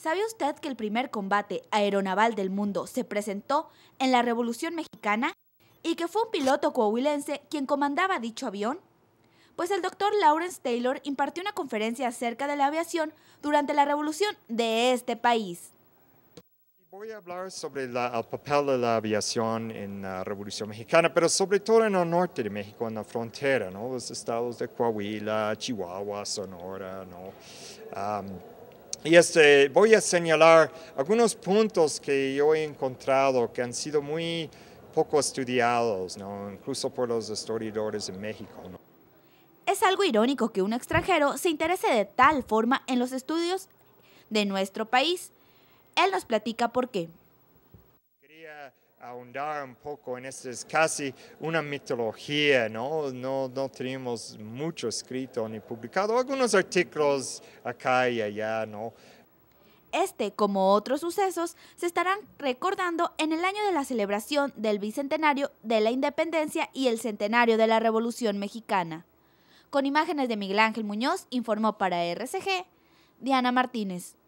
¿Sabe usted que el primer combate aeronaval del mundo se presentó en la Revolución Mexicana y que fue un piloto coahuilense quien comandaba dicho avión? Pues el doctor Lawrence Taylor impartió una conferencia acerca de la aviación durante la revolución de este país. Voy a hablar sobre el papel de la aviación en la Revolución Mexicana, pero sobre todo en el norte de México, en la frontera, ¿no? los estados de Coahuila, Chihuahua, Sonora. ¿no? Y este, voy a señalar algunos puntos que yo he encontrado que han sido muy poco estudiados, ¿no? incluso por los historiadores en México. Es algo irónico que un extranjero se interese de tal forma en los estudios de nuestro país. Él nos platica por qué ahondar un poco en esto, es casi una mitología, ¿no? ¿no? No tenemos mucho escrito ni publicado, algunos artículos acá y allá, ¿no? Este, como otros sucesos, se estarán recordando en el año de la celebración del Bicentenario de la Independencia y el Centenario de la Revolución Mexicana. Con imágenes de Miguel Ángel Muñoz, informó para RCG Diana Martínez.